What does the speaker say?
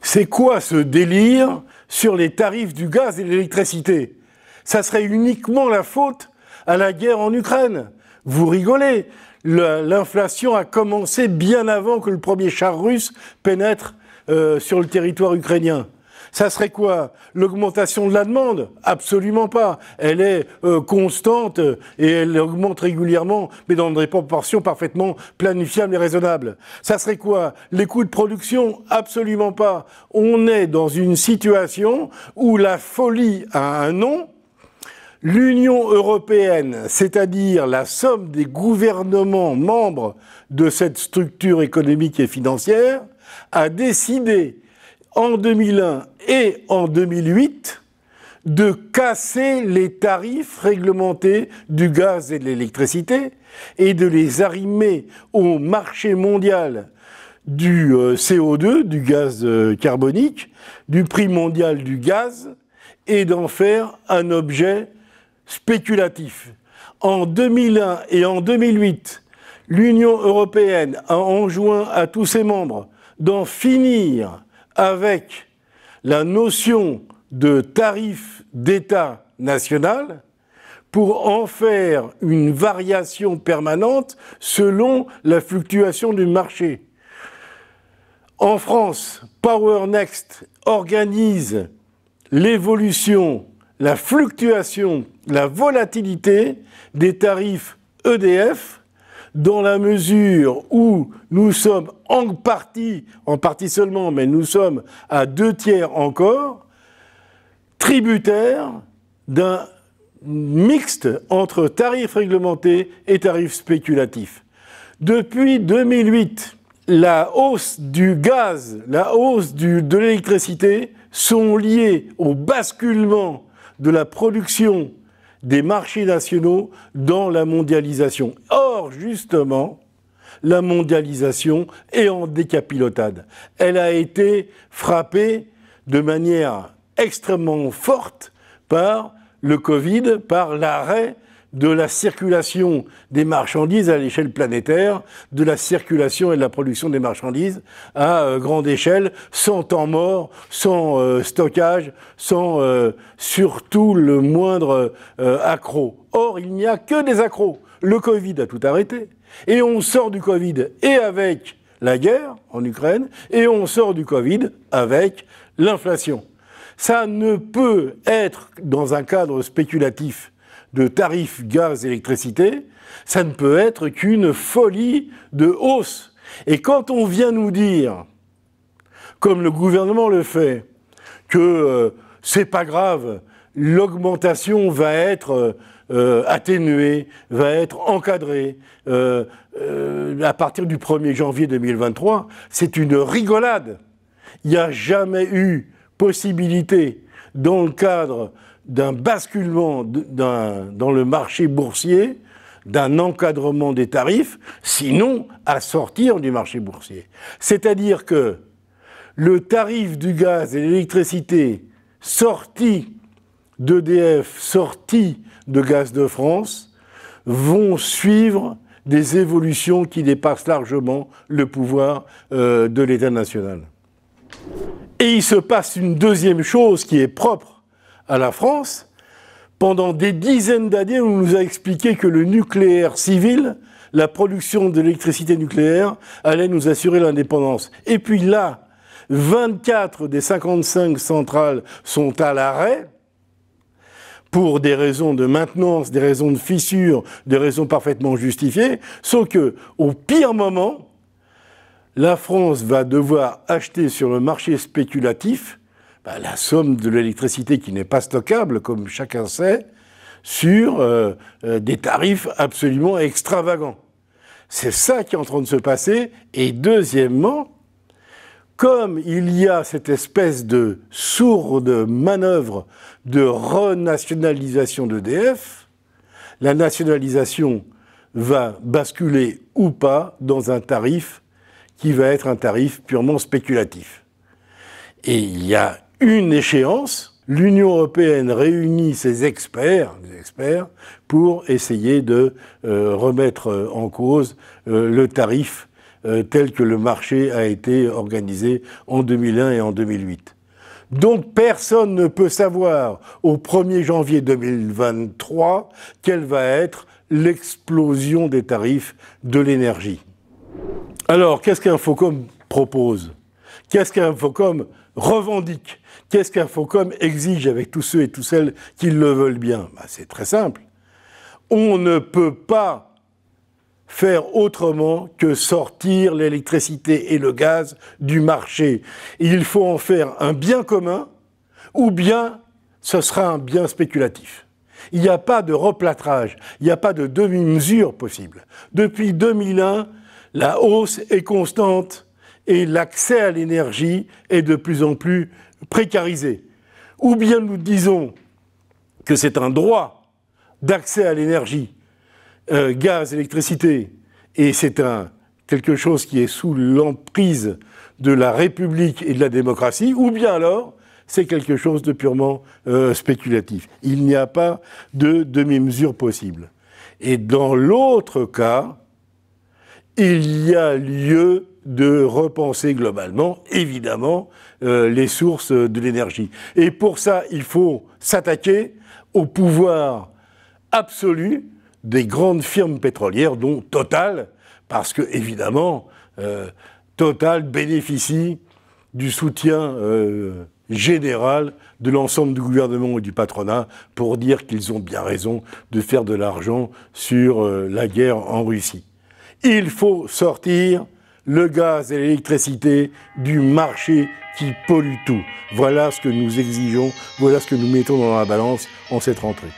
C'est quoi ce délire sur les tarifs du gaz et de l'électricité Ça serait uniquement la faute à la guerre en Ukraine. Vous rigolez. L'inflation a commencé bien avant que le premier char russe pénètre euh, sur le territoire ukrainien ça serait quoi L'augmentation de la demande Absolument pas. Elle est euh, constante euh, et elle augmente régulièrement, mais dans des proportions parfaitement planifiables et raisonnables. Ça serait quoi Les coûts de production Absolument pas. On est dans une situation où la folie a un nom. L'Union européenne, c'est-à-dire la somme des gouvernements membres de cette structure économique et financière, a décidé en 2001 et en 2008 de casser les tarifs réglementés du gaz et de l'électricité et de les arrimer au marché mondial du euh, CO2, du gaz euh, carbonique, du prix mondial du gaz, et d'en faire un objet spéculatif. En 2001 et en 2008, l'Union européenne a enjoint à tous ses membres d'en finir avec la notion de tarif d'État national pour en faire une variation permanente selon la fluctuation du marché. En France, Power Next organise l'évolution, la fluctuation, la volatilité des tarifs EDF dans la mesure où nous sommes en partie, en partie seulement, mais nous sommes à deux tiers encore, tributaires d'un mixte entre tarifs réglementés et tarifs spéculatifs. Depuis 2008, la hausse du gaz, la hausse de l'électricité sont liées au basculement de la production des marchés nationaux dans la mondialisation justement la mondialisation est en décapilotade. Elle a été frappée de manière extrêmement forte par le Covid, par l'arrêt de la circulation des marchandises à l'échelle planétaire, de la circulation et de la production des marchandises à euh, grande échelle, sans temps mort, sans euh, stockage, sans euh, surtout le moindre accro. Or, il n'y a que des accros. Le Covid a tout arrêté. Et on sort du Covid et avec la guerre en Ukraine, et on sort du Covid avec l'inflation. Ça ne peut être dans un cadre spéculatif de tarifs gaz électricité, ça ne peut être qu'une folie de hausse. Et quand on vient nous dire, comme le gouvernement le fait, que euh, c'est pas grave, l'augmentation va être euh, euh, atténué, va être encadré euh, euh, à partir du 1er janvier 2023, c'est une rigolade. Il n'y a jamais eu possibilité, dans le cadre d'un basculement dans le marché boursier, d'un encadrement des tarifs, sinon à sortir du marché boursier. C'est-à-dire que le tarif du gaz et de l'électricité sorti d'EDF sortis de Gaz de France vont suivre des évolutions qui dépassent largement le pouvoir euh, de l'État national. Et il se passe une deuxième chose qui est propre à la France. Pendant des dizaines d'années, on nous a expliqué que le nucléaire civil, la production de l'électricité nucléaire, allait nous assurer l'indépendance. Et puis là, 24 des 55 centrales sont à l'arrêt pour des raisons de maintenance, des raisons de fissure, des raisons parfaitement justifiées, sauf que au pire moment, la France va devoir acheter sur le marché spéculatif bah, la somme de l'électricité qui n'est pas stockable, comme chacun sait, sur euh, euh, des tarifs absolument extravagants. C'est ça qui est en train de se passer. Et deuxièmement, comme il y a cette espèce de sourde manœuvre de renationalisation d'EDF, la nationalisation va basculer ou pas dans un tarif qui va être un tarif purement spéculatif. Et il y a une échéance, l'Union européenne réunit ses experts, experts pour essayer de euh, remettre euh, en cause euh, le tarif euh, tel que le marché a été organisé en 2001 et en 2008. Donc personne ne peut savoir au 1er janvier 2023 quelle va être l'explosion des tarifs de l'énergie. Alors, qu'est-ce qu'un Focom propose Qu'est-ce qu'un Focom revendique Qu'est-ce qu'un Focom exige avec tous ceux et toutes celles qui le veulent bien bah, C'est très simple. On ne peut pas faire autrement que sortir l'électricité et le gaz du marché. Il faut en faire un bien commun ou bien ce sera un bien spéculatif. Il n'y a pas de replâtrage, il n'y a pas de demi-mesure possible. Depuis 2001, la hausse est constante et l'accès à l'énergie est de plus en plus précarisé. Ou bien nous disons que c'est un droit d'accès à l'énergie euh, gaz, électricité, et c'est quelque chose qui est sous l'emprise de la République et de la démocratie, ou bien alors c'est quelque chose de purement euh, spéculatif. Il n'y a pas de demi-mesure possible. Et dans l'autre cas, il y a lieu de repenser globalement, évidemment, euh, les sources de l'énergie. Et pour ça, il faut s'attaquer au pouvoir absolu des grandes firmes pétrolières, dont Total, parce que évidemment, euh, Total bénéficie du soutien euh, général de l'ensemble du gouvernement et du patronat pour dire qu'ils ont bien raison de faire de l'argent sur euh, la guerre en Russie. Il faut sortir le gaz et l'électricité du marché qui pollue tout. Voilà ce que nous exigeons, voilà ce que nous mettons dans la balance en cette rentrée.